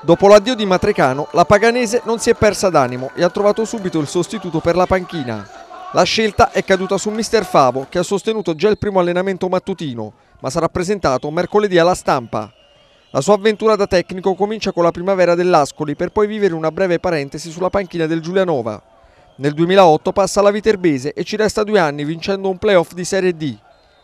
Dopo l'addio di Matrecano, la Paganese non si è persa d'animo e ha trovato subito il sostituto per la panchina. La scelta è caduta su Mister Favo, che ha sostenuto già il primo allenamento mattutino, ma sarà presentato mercoledì alla stampa. La sua avventura da tecnico comincia con la primavera dell'Ascoli per poi vivere una breve parentesi sulla panchina del Giulianova. Nel 2008 passa alla Viterbese e ci resta due anni vincendo un playoff di Serie D.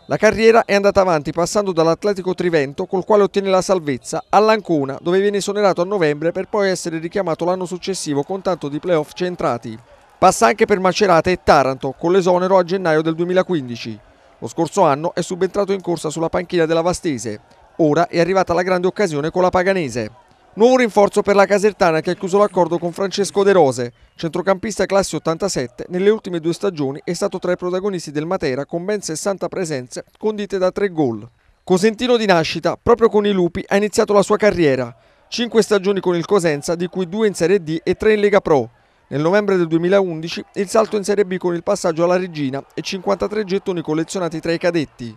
La carriera è andata avanti passando dall'Atletico Trivento, col quale ottiene la salvezza, all'Ancona, dove viene esonerato a novembre per poi essere richiamato l'anno successivo con tanto di playoff centrati. Passa anche per Macerata e Taranto, con l'esonero a gennaio del 2015. Lo scorso anno è subentrato in corsa sulla panchina della Vastese. Ora è arrivata la grande occasione con la Paganese. Nuovo rinforzo per la Casertana che ha chiuso l'accordo con Francesco De Rose, centrocampista classe 87, nelle ultime due stagioni è stato tra i protagonisti del Matera con ben 60 presenze condite da tre gol. Cosentino di nascita, proprio con i Lupi ha iniziato la sua carriera, Cinque stagioni con il Cosenza di cui due in Serie D e tre in Lega Pro. Nel novembre del 2011 il salto in Serie B con il passaggio alla Regina e 53 gettoni collezionati tra i cadetti.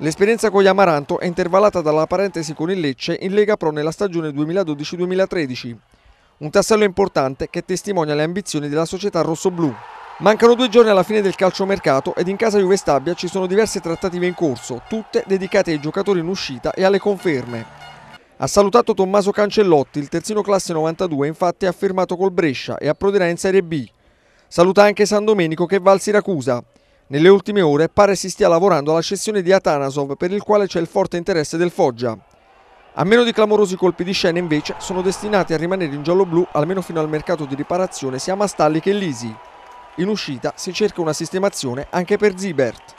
L'esperienza con gli Amaranto è intervallata dalla parentesi con il Lecce in Lega Pro nella stagione 2012-2013. Un tassello importante che testimonia le ambizioni della società rossoblù. Mancano due giorni alla fine del calciomercato ed in casa Juve Stabia ci sono diverse trattative in corso, tutte dedicate ai giocatori in uscita e alle conferme. Ha salutato Tommaso Cancellotti, il terzino classe 92, infatti ha firmato col Brescia e approderà in Serie B. Saluta anche San Domenico che va al Siracusa. Nelle ultime ore pare si stia lavorando alla cessione di Atanasov per il quale c'è il forte interesse del Foggia. A meno di clamorosi colpi di scena invece sono destinati a rimanere in giallo-blu almeno fino al mercato di riparazione sia Mastalli che Lisi. In uscita si cerca una sistemazione anche per Zibert.